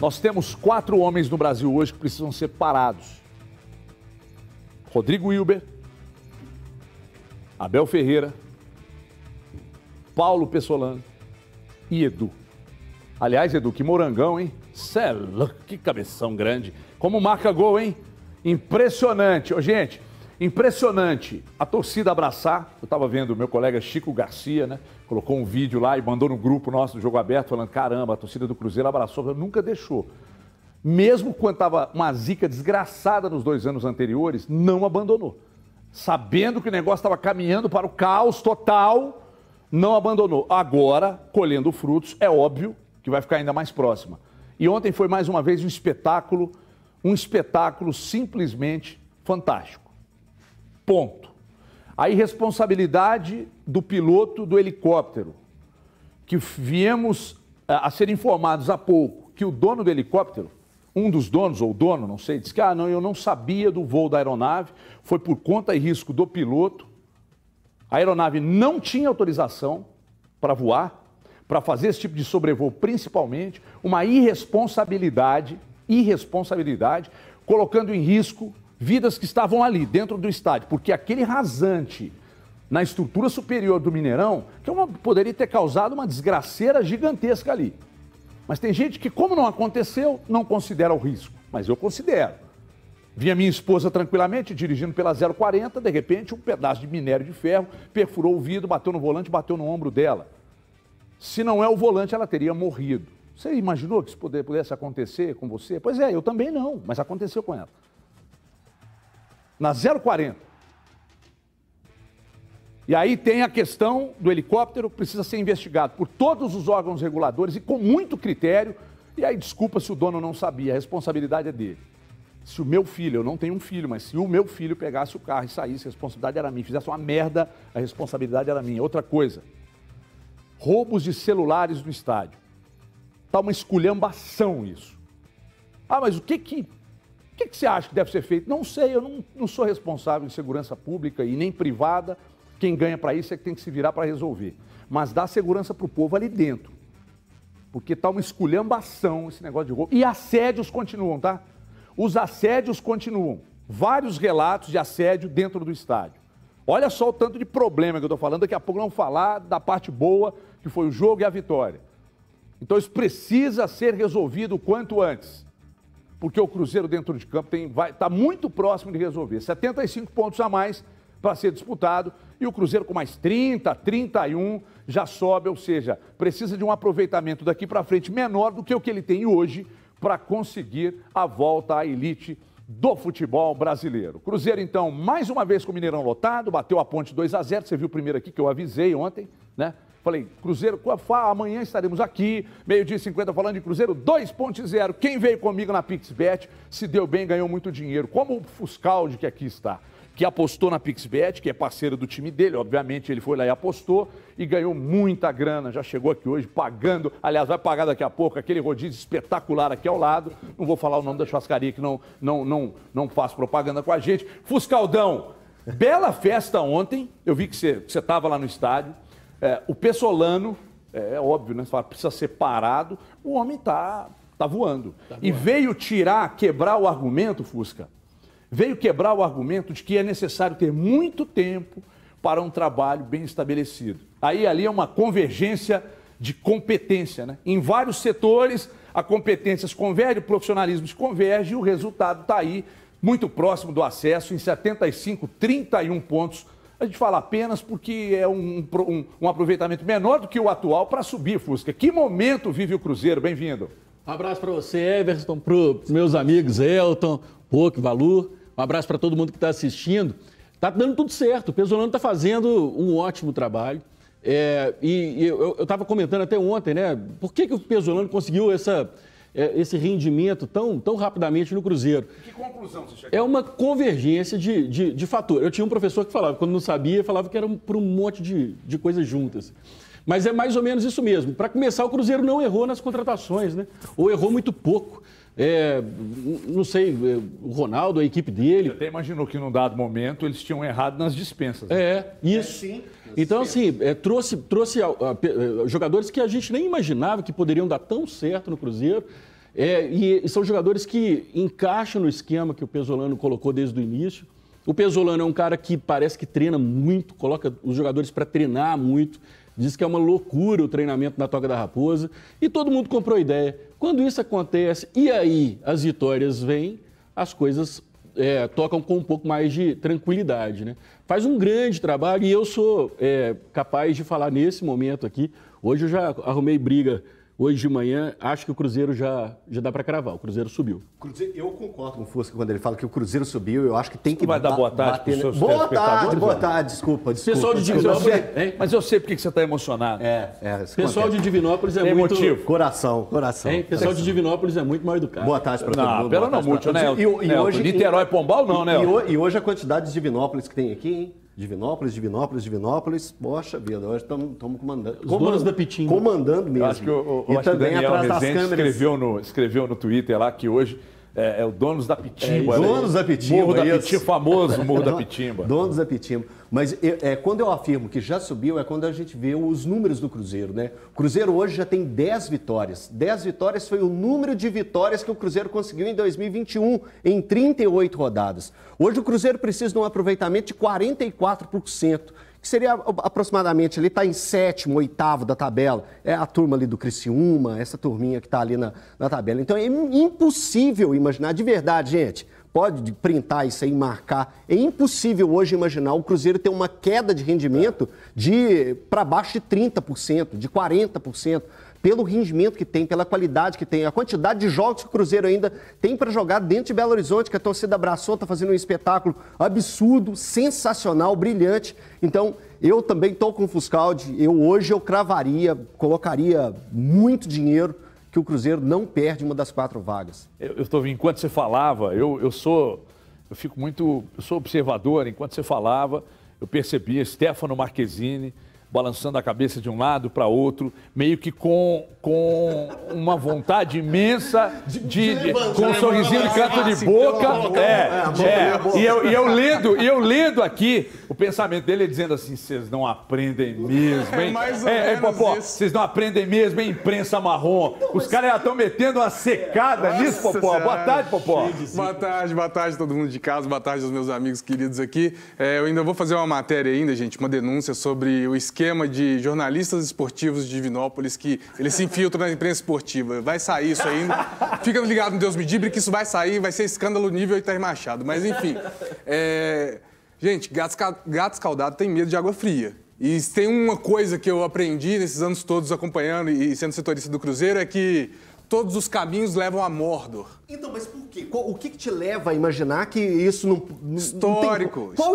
Nós temos quatro homens no Brasil hoje que precisam ser parados: Rodrigo Wilber, Abel Ferreira, Paulo Pessolano e Edu. Aliás, Edu, que morangão, hein? Cê é louco, que cabeção grande. Como marca gol, hein? Impressionante. Ô, gente, Impressionante a torcida abraçar. Eu estava vendo meu colega Chico Garcia, né? Colocou um vídeo lá e mandou no grupo nosso do Jogo Aberto, falando: caramba, a torcida do Cruzeiro abraçou, nunca deixou. Mesmo quando estava uma zica desgraçada nos dois anos anteriores, não abandonou. Sabendo que o negócio estava caminhando para o caos total, não abandonou. Agora, colhendo frutos, é óbvio que vai ficar ainda mais próxima. E ontem foi mais uma vez um espetáculo, um espetáculo simplesmente fantástico. Ponto. A irresponsabilidade do piloto do helicóptero, que viemos eh, a ser informados há pouco que o dono do helicóptero, um dos donos, ou dono, não sei, disse que ah, não, eu não sabia do voo da aeronave, foi por conta e risco do piloto. A aeronave não tinha autorização para voar, para fazer esse tipo de sobrevoo, principalmente, uma irresponsabilidade, irresponsabilidade, colocando em risco vidas que estavam ali, dentro do estádio, porque aquele rasante na estrutura superior do Mineirão, que é uma, poderia ter causado uma desgraceira gigantesca ali. Mas tem gente que, como não aconteceu, não considera o risco. Mas eu considero. vinha minha esposa tranquilamente, dirigindo pela 040, de repente um pedaço de minério de ferro perfurou o vidro, bateu no volante, bateu no ombro dela. Se não é o volante, ela teria morrido. Você imaginou que isso pudesse acontecer com você? Pois é, eu também não, mas aconteceu com ela na 040. E aí tem a questão do helicóptero, precisa ser investigado por todos os órgãos reguladores e com muito critério. E aí, desculpa se o dono não sabia, a responsabilidade é dele. Se o meu filho, eu não tenho um filho, mas se o meu filho pegasse o carro e saísse, a responsabilidade era minha. Fizesse uma merda, a responsabilidade era minha. Outra coisa, roubos de celulares no estádio. Está uma esculhambação isso. Ah, mas o que que que, que você acha que deve ser feito? Não sei, eu não, não sou responsável em segurança pública e nem privada. Quem ganha para isso é que tem que se virar para resolver. Mas dá segurança para o povo ali dentro. Porque está uma esculhambação esse negócio de roubo. E assédios continuam, tá? Os assédios continuam. Vários relatos de assédio dentro do estádio. Olha só o tanto de problema que eu estou falando. Daqui a pouco vamos falar da parte boa, que foi o jogo e a vitória. Então isso precisa ser resolvido o quanto antes porque o Cruzeiro dentro de campo está muito próximo de resolver. 75 pontos a mais para ser disputado e o Cruzeiro com mais 30, 31 já sobe, ou seja, precisa de um aproveitamento daqui para frente menor do que o que ele tem hoje para conseguir a volta à elite do futebol brasileiro. Cruzeiro então mais uma vez com o Mineirão lotado, bateu a Ponte 2 a 0, você viu o primeiro aqui que eu avisei ontem, né? Falei, Cruzeiro, amanhã estaremos aqui, meio-dia e 50, falando de Cruzeiro 2.0. Quem veio comigo na PixBet se deu bem, ganhou muito dinheiro. Como o Fuscaldi, que aqui está, que apostou na PixBet, que é parceiro do time dele, obviamente, ele foi lá e apostou e ganhou muita grana. Já chegou aqui hoje pagando, aliás, vai pagar daqui a pouco aquele rodízio espetacular aqui ao lado. Não vou falar o nome da churrascaria que não, não, não, não faz propaganda com a gente. Fuscaldão, bela festa ontem. Eu vi que você estava lá no estádio. É, o pessolano, é, é óbvio, né? Você fala, precisa ser parado. O homem tá, tá voando. tá voando. E veio tirar, quebrar o argumento, Fusca. Veio quebrar o argumento de que é necessário ter muito tempo para um trabalho bem estabelecido. Aí ali é uma convergência de competência, né? Em vários setores a competência se converge, o profissionalismo se converge e o resultado está aí, muito próximo do acesso, em 75, 31 pontos a gente fala apenas porque é um, um, um aproveitamento menor do que o atual para subir, Fusca. Que momento vive o Cruzeiro? Bem-vindo. Um abraço para você, Everton, para os meus amigos Elton, Poc, Valor. Um abraço para todo mundo que está assistindo. Tá dando tudo certo. O Pesolano está fazendo um ótimo trabalho. É, e, e eu estava comentando até ontem, né? Por que, que o Pesolano conseguiu essa é, esse rendimento tão, tão rapidamente no Cruzeiro? Que conclusão você chegou? É uma convergência de, de, de fator. Eu tinha um professor que falava, quando não sabia, falava que era por um monte de, de coisas juntas. Mas é mais ou menos isso mesmo. Para começar, o Cruzeiro não errou nas contratações, né? Ou errou muito pouco é, não sei, é, o Ronaldo, a equipe dele. Você até imaginou que num dado momento eles tinham errado nas dispensas. Né? É, é isso. É, sim. Então, assim, é, trouxe, trouxe a, a, a, é, jogadores que a gente nem imaginava que poderiam dar tão certo no Cruzeiro. É, e, e, são jogadores que encaixam no esquema que o Pesolano colocou desde o início. O Pesolano é um cara que parece que treina muito, coloca os jogadores para treinar muito, diz que é uma loucura o treinamento na Toca da Raposa, e todo mundo comprou ideia. Quando isso acontece, e aí as vitórias vêm, as coisas é, tocam com um pouco mais de tranquilidade. Né? Faz um grande trabalho e eu sou é, capaz de falar nesse momento aqui. Hoje eu já arrumei briga Hoje de manhã, acho que o Cruzeiro já, já dá para cravar. O Cruzeiro subiu. Cruzeiro, eu concordo com o Fusca quando ele fala que o Cruzeiro subiu. Eu acho que tem que. Vai dar boa tarde para seus Boa tarde, boa tarde, desculpa. desculpa Pessoal de Divinópolis. Mas eu sei porque você está emocionado. É, é Pessoal de Divinópolis é muito. Emotivo. Coração, coração. Hein? Pessoal coração. de Divinópolis é muito mal educado. Boa tarde para todo mundo. Pera não, muito, né? E, e, né, e Niterói Pombal, não, né? E, hoje a quantidade de Divinópolis que tem aqui, hein? Divinópolis, Divinópolis, Divinópolis, poxa vida, hoje estamos comandando. Os comandando, da Pitinho. Comandando mesmo. Eu acho que, o, eu e acho também que Daniel atrás das câmeras. Escreveu no, escreveu no Twitter lá que hoje é, é, o Donos da Pitimba. É, né? donos né? da Pitimba. Morro da isso. Pitimba, famoso Morro da Pitimba. Donos da Pitimba. Mas é, é, quando eu afirmo que já subiu, é quando a gente vê os números do Cruzeiro, né? O Cruzeiro hoje já tem 10 vitórias. 10 vitórias foi o número de vitórias que o Cruzeiro conseguiu em 2021, em 38 rodadas. Hoje o Cruzeiro precisa de um aproveitamento de 44% que seria aproximadamente ali, está em sétimo, oitavo da tabela. É a turma ali do Criciúma, essa turminha que está ali na, na tabela. Então é impossível imaginar, de verdade, gente pode printar isso aí, marcar. É impossível hoje imaginar o Cruzeiro ter uma queda de rendimento de para baixo de 30%, de 40%, pelo rendimento que tem, pela qualidade que tem, a quantidade de jogos que o Cruzeiro ainda tem para jogar dentro de Belo Horizonte, que a torcida abraçou, está fazendo um espetáculo absurdo, sensacional, brilhante. Então, eu também estou com o Fuscaldi. Eu hoje eu cravaria, colocaria muito dinheiro que o Cruzeiro não perde uma das quatro vagas. Eu estou enquanto você falava, eu, eu sou eu fico muito, eu sou observador, enquanto você falava, eu percebia Stefano Marquezine, balançando a cabeça de um lado para outro, meio que com, com uma vontade imensa de, de, de com um sorrisinho de canto de é, boca. É, é. E eu, e eu lendo, eu lendo aqui o pensamento dele é dizendo assim: vocês não aprendem mesmo, é hein? É, é, popó, vocês não aprendem mesmo, hein? Imprensa marrom. Os caras já estão metendo uma secada nisso, popó. Boa tarde, popó. Boa tarde, boa tarde todo mundo de casa, boa tarde aos meus amigos queridos aqui. É, eu ainda vou fazer uma matéria ainda, gente, uma denúncia sobre o esquema esquema de jornalistas esportivos de Divinópolis que eles se infiltram na imprensa esportiva. Vai sair isso ainda. Né? Fica ligado no Deus me dibre que isso vai sair, vai ser escândalo nível Itair Machado. Mas enfim. É... Gente, gato, gato escaldado tem medo de água fria. E tem uma coisa que eu aprendi nesses anos todos acompanhando e sendo setorista do Cruzeiro é que todos os caminhos levam a Mordor. Então, mas por quê? o que, que te leva a imaginar que isso não. histórico. Não tem... Qual histórico?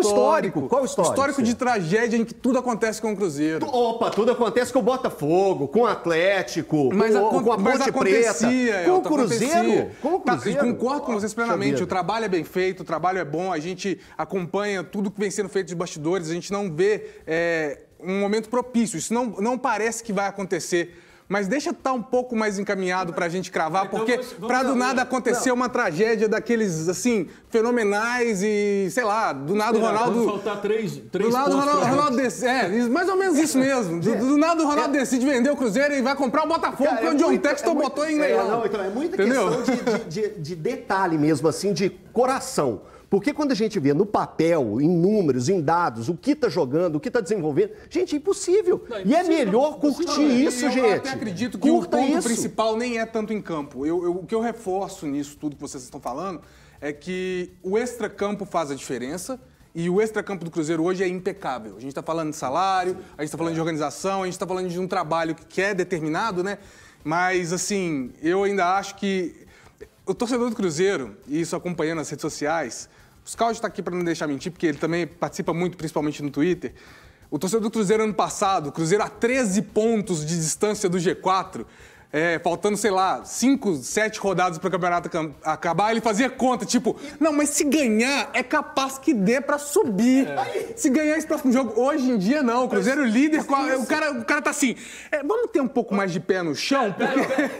histórico? Qual histórico? Histórico de tragédia em que tudo acontece com o Cruzeiro. Opa, tudo acontece com o Botafogo, com o Atlético, mas com, a, com a Ponte Preta. Com o tá, Cruzeiro? Com o Cruzeiro. Tá, concordo com vocês plenamente. O trabalho é bem feito, o trabalho é bom, a gente acompanha tudo que vem sendo feito de bastidores, a gente não vê. É, um momento propício. Isso não, não parece que vai acontecer mas deixa estar tá um pouco mais encaminhado para a gente cravar, então, porque para do nada acontecer não. uma tragédia daqueles, assim, fenomenais e, sei lá, do nada o é, Ronaldo... Vamos faltar três, três do nada o Ronaldo, Ronaldo decide, é, mais ou menos isso mesmo. Do, é. do nada o Ronaldo é. decide vender o Cruzeiro e vai comprar o Botafogo, porque é o John Texton é botou em É, não, então, é muita Entendeu? questão de, de, de detalhe mesmo, assim, de coração. Porque quando a gente vê no papel, em números, em dados, o que está jogando, o que está desenvolvendo, gente, é impossível. Não, impossível é e é melhor curtir não, isso, eu gente. Eu até acredito que Curta o ponto isso. principal nem é tanto em campo. Eu, eu, o que eu reforço nisso tudo que vocês estão falando é que o extracampo faz a diferença. E o extracampo do Cruzeiro hoje é impecável. A gente está falando de salário, a gente está falando de organização, a gente está falando de um trabalho que é determinado, né? Mas, assim, eu ainda acho que o torcedor do Cruzeiro, e isso acompanhando as redes sociais, o Scaldi está aqui para não deixar mentir, porque ele também participa muito, principalmente no Twitter. O torcedor do Cruzeiro ano passado, Cruzeiro a 13 pontos de distância do G4, é, faltando, sei lá, 5, 7 rodadas para o campeonato acabar, ele fazia conta, tipo, não, mas se ganhar, é capaz que dê para subir. É. Se ganhar esse próximo jogo, hoje em dia não. O Cruzeiro líder, é o cara, o cara tá assim, é, vamos ter um pouco mais de pé no chão, é, porque...